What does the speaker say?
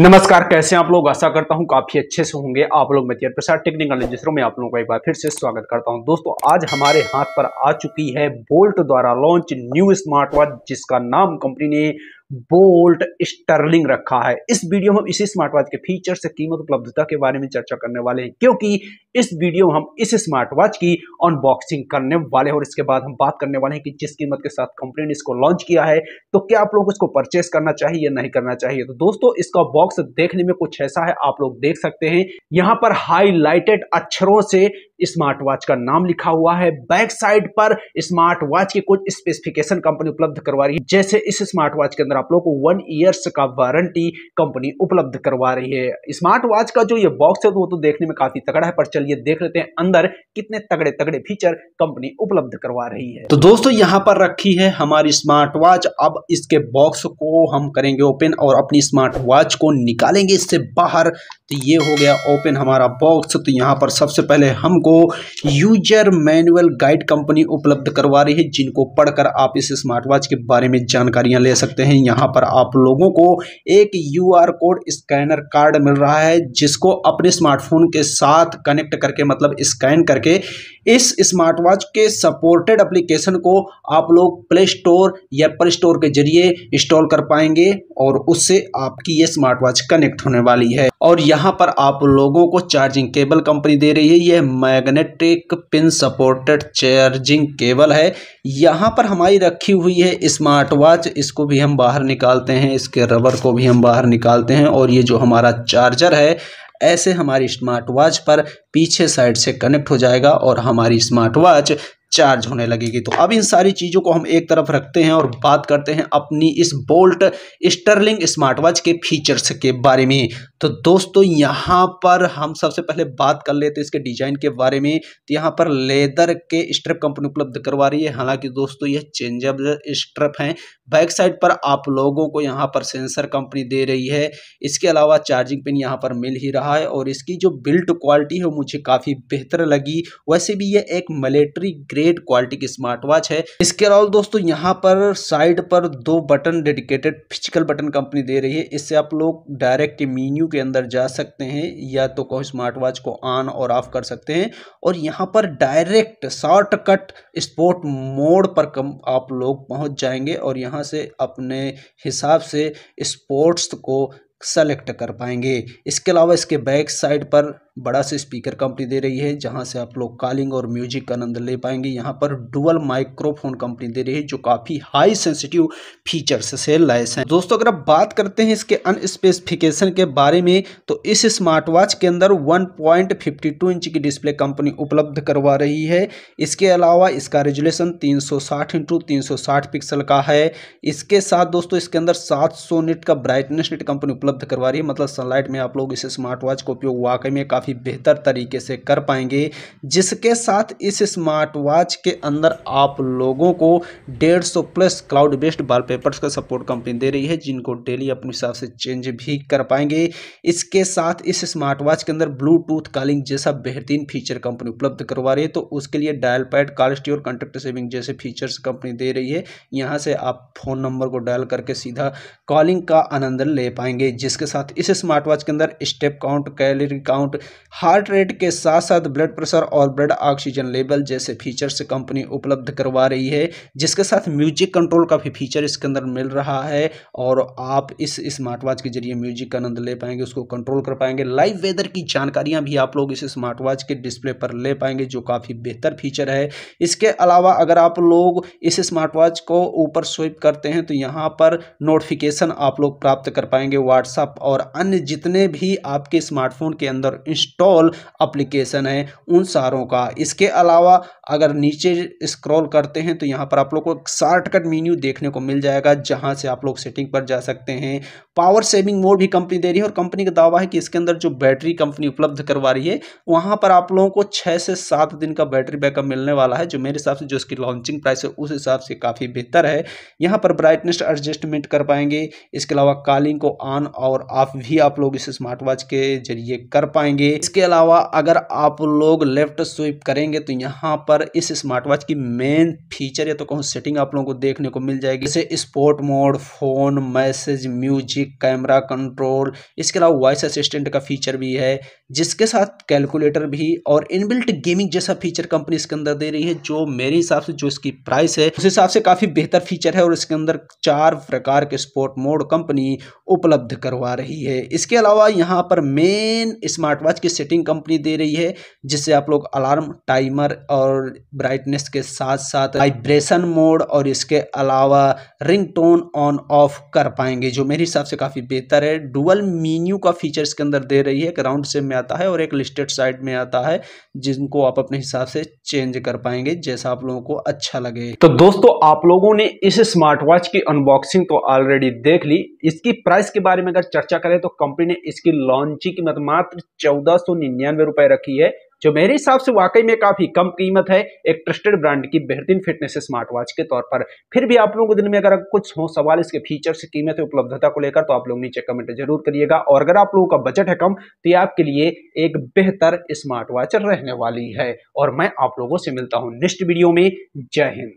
नमस्कार कैसे आप लोग आशा करता हूं काफी अच्छे से होंगे आप लोग मैं प्रसाद टेक्निकल जिसरो में आप लोगों का एक बार फिर से स्वागत करता हूं दोस्तों आज हमारे हाथ पर आ चुकी है बोल्ट द्वारा लॉन्च न्यू स्मार्ट वॉच जिसका नाम कंपनी ने बोल्ट स्टर्लिंग रखा है इस वीडियो में हम इसी स्मार्ट वॉच के फीचर से कीमत उपलब्धता के बारे में चर्चा करने वाले हैं क्योंकि इस वीडियो में हम इस स्मार्ट वॉच की अनबॉक्सिंग करने वाले हैं और इसके बाद हम बात करने वाले हैं कि जिस कीमत के साथ कंपनी ने इसको लॉन्च किया है तो क्या आप लोग इसको परचेस करना चाहिए या नहीं करना चाहिए तो दोस्तों इसका बॉक्स देखने में कुछ ऐसा है आप लोग देख सकते हैं यहाँ पर हाईलाइटेड अक्षरों से स्मार्ट वॉच का नाम लिखा हुआ है बैक साइड पर स्मार्ट वॉच की कुछ स्पेसिफिकेशन कंपनी उपलब्ध करवा रही है जैसे इस स्मार्ट वॉच के अंदर आप लोग को वन ईयर्स का वारंटी कंपनी उपलब्ध करवा रही है स्मार्ट वॉच का जो ये बॉक्स है वो तो देखने में काफी तगड़ा है पर चलिए देख लेते हैं अंदर कितने तगड़े तगड़े फीचर कंपनी उपलब्ध करवा रही है तो दोस्तों यहाँ पर रखी है हमारी स्मार्ट वॉच अब इसके बॉक्स को हम करेंगे ओपन और अपनी स्मार्ट वॉच को निकालेंगे इससे बाहर तो ये हो गया ओपन हमारा बॉक्स तो यहाँ पर सबसे पहले हमको आपको यूजर मैनुअल गाइड कंपनी उपलब्ध करवा रही है जिनको पढ़कर आप इस स्मार्ट वॉच के बारे में जानकारियां ले सकते हैं यहां पर आप लोगों को एक यू कोड स्कैनर कार्ड मिल रहा है जिसको अपने स्मार्टफोन के साथ कनेक्ट करके मतलब स्कैन करके इस स्मार्ट वॉच के सपोर्टेड अप्लीकेशन को आप लोग प्ले स्टोर या एप्पल स्टोर के जरिए इंस्टॉल कर पाएंगे और उससे आपकी ये स्मार्ट वॉच कनेक्ट होने वाली है और यहाँ पर आप लोगों को चार्जिंग केबल कंपनी दे रही है यह magnetic pin supported charging cable है यहाँ पर हमारी रखी हुई है स्मार्ट वॉच इसको भी हम बाहर निकालते हैं इसके रबर को भी हम बाहर निकालते हैं और ये जो हमारा चार्जर है ऐसे हमारी स्मार्ट वॉच पर पीछे साइड से कनेक्ट हो जाएगा और हमारी स्मार्ट वॉच चार्ज होने लगेगी तो अब इन सारी चीज़ों को हम एक तरफ रखते हैं और बात करते हैं अपनी इस बोल्ट स्टर्लिंग स्मार्ट वॉच के फीचर्स के बारे में तो दोस्तों यहाँ पर हम सबसे पहले बात कर लेते हैं इसके डिज़ाइन के बारे में तो यहाँ पर लेदर के स्ट्रप कंपनी उपलब्ध करवा रही है हालांकि दोस्तों यह चेंजेबल स्ट्रप हैं बैक साइड पर आप लोगों को यहाँ पर सेंसर कंपनी दे रही है इसके अलावा चार्जिंग पिन यहाँ पर मिल ही रहा है और इसकी जो बिल्ट क्वालिटी है मुझे काफ़ी बेहतर लगी वैसे भी यह एक मिलिट्री ग्रेट क्वालिटी की स्मार्ट वॉच है इसके अलावा दोस्तों यहाँ पर साइड पर दो button dedicated physical button company दे रही है इससे आप लोग डायरेक्ट मीन्यू के अंदर जा सकते हैं या तो कहो स्मार्ट वॉच को ऑन और ऑफ कर सकते हैं और यहाँ पर डायरेक्ट शॉर्टकट स्पोर्ट मोड पर कम आप लोग पहुँच जाएंगे और यहाँ से अपने हिसाब से स्पोर्ट्स को सेलेक्ट कर पाएंगे इसके अलावा इसके बैक साइड पर बड़ा से स्पीकर कंपनी दे रही है जहां से आप लोग कॉलिंग और म्यूजिक का आनंद ले पाएंगे यहां पर डुअल माइक्रोफोन कंपनी दे रही है जो काफ़ी हाई सेंसिटिव फीचर्स से लैस हैं दोस्तों अगर आप बात करते हैं इसके अनस्पेसिफिकेशन के बारे में तो इस स्मार्ट वॉच के अंदर वन इंच की डिस्प्ले कंपनी उपलब्ध करवा रही है इसके अलावा इसका रेजुलेशन तीन इंटू पिक्सल का है इसके साथ दोस्तों इसके अंदर सात निट का ब्राइटनेस नेट कंपनी उपलब्ध करवा रही है मतलब सनलाइट में आप लोग इस स्मार्ट वॉच का उपयोग वाकई में काफ़ी काफ़ी बेहतर तरीके से कर पाएंगे जिसके साथ इस स्मार्ट वॉच के अंदर आप लोगों को 150 प्लस क्लाउड बेस्ड पेपर्स का सपोर्ट कंपनी दे रही है जिनको डेली अपने हिसाब से चेंज भी कर पाएंगे इसके साथ इस स्मार्ट वॉच के अंदर ब्लूटूथ कॉलिंग जैसा बेहतरीन फीचर कंपनी उपलब्ध करवा रही है तो उसके लिए डायल पैड कॉलिस्टी और कॉन्टेक्ट सेविंग जैसे फीचर्स कंपनी दे रही है यहाँ से आप फ़ोन नंबर को डायल करके सीधा कॉलिंग का आनंद ले पाएंगे जिसके साथ इस स्मार्ट वॉच के अंदर step count calorie count heart rate के साथ साथ ब्लड प्रेशर और ब्लड ऑक्सीजन लेवल जैसे फीचर्स कंपनी उपलब्ध करवा रही है जिसके साथ म्यूजिक कंट्रोल का भी फीचर इसके अंदर मिल रहा है और आप इस स्मार्ट वॉच के जरिए म्यूजिक का आनंद ले पाएंगे उसको कंट्रोल कर पाएंगे लाइव वेदर की जानकारियाँ भी आप लोग इस स्मार्ट वॉच के डिस्प्ले पर ले पाएंगे जो काफ़ी बेहतर फीचर है इसके अलावा अगर आप लोग इस स्मार्ट वॉच को ऊपर स्विप करते हैं तो यहाँ पर नोटिफिकेशन आप लोग प्राप्त कर पाएंगे व्हाट्सअप और अन्य जितने भी आपके स्मार्टफोन के अंदर इंस्टॉल अप्लीकेशन है उन सारों का इसके अलावा अगर नीचे स्क्रॉल करते हैं तो यहाँ पर आप लोग को शॉर्टकट मेन्यू देखने को मिल जाएगा जहाँ से आप लोग सेटिंग पर जा सकते हैं पावर सेविंग मोड भी कंपनी दे रही है और कंपनी का दावा है कि इसके अंदर जो बैटरी कंपनी उपलब्ध करवा रही है वहाँ पर आप लोगों को छः से सात दिन का बैटरी बैकअप मिलने वाला है जो मेरे हिसाब से जो इसकी लॉन्चिंग प्राइस है उस हिसाब से काफ़ी बेहतर है यहाँ पर ब्राइटनेस एडजस्टमेंट कर पाएंगे इसके अलावा कॉलिंग को ऑन और ऑफ भी आप लोग इस स्मार्ट वॉच के जरिए कर पाएंगे मिलेंगे इसके अलावा अगर आप लोग लेफ्ट स्विप करेंगे तो यहाँ पर इस स्मार्ट वॉच की मेन फीचर या तो कहूँ सेटिंग आप लोगों को देखने को मिल जाएगी जैसे sport mode phone message music camera control इसके अलावा वॉइस असिस्टेंट का फीचर भी है जिसके साथ कैलकुलेटर भी और इनबिल्ट गेमिंग जैसा फीचर कंपनी इसके अंदर दे रही है जो मेरे हिसाब से जो इसकी प्राइस है उस हिसाब से काफ़ी बेहतर फीचर है और इसके अंदर चार प्रकार के स्पोर्ट मोड कंपनी उपलब्ध करवा रही है इसके अलावा यहाँ पर मेन स्मार्ट वॉच रिचार्ज की सेटिंग कंपनी दे रही है जिससे आप लोग अलार्म टाइमर और ब्राइटनेस के साथ साथ वाइब्रेशन मोड और इसके अलावा रिंग टोन ऑन ऑफ कर पाएंगे जो मेरे हिसाब से काफ़ी बेहतर है डुअल मीन्यू का फीचर इसके अंदर दे रही है एक राउंड सेम में आता है और एक लिस्टेड साइड में आता है जिनको आप अपने हिसाब से चेंज कर पाएंगे जैसा आप लोगों को अच्छा लगे तो दोस्तों आप लोगों ने इस स्मार्ट वॉच की अनबॉक्सिंग तो ऑलरेडी देख ली इसकी प्राइस के बारे में अगर चर्चा करें तो कंपनी ने इसकी लॉन्चिंग मतलब मात्र चौदह दस सौ निन्यानवे रुपए रखी है जो मेरे हिसाब से वाकई में काफी कम कीमत है एक ट्रस्टेड ब्रांड की बेहतरीन फिटनेस स्मार्ट वॉच के तौर पर फिर भी आप लोगों के दिन में अगर कुछ हो सवाल इसके फीचर्स कीमत है उपलब्धता को लेकर तो आप लोग नीचे कमेंट जरूर करिएगा और अगर आप लोगों का बजट है कम तो ये आपके लिए एक बेहतर स्मार्ट वॉच रहने वाली है और मैं आप लोगों से मिलता हूँ नेक्स्ट वीडियो में जय हिंद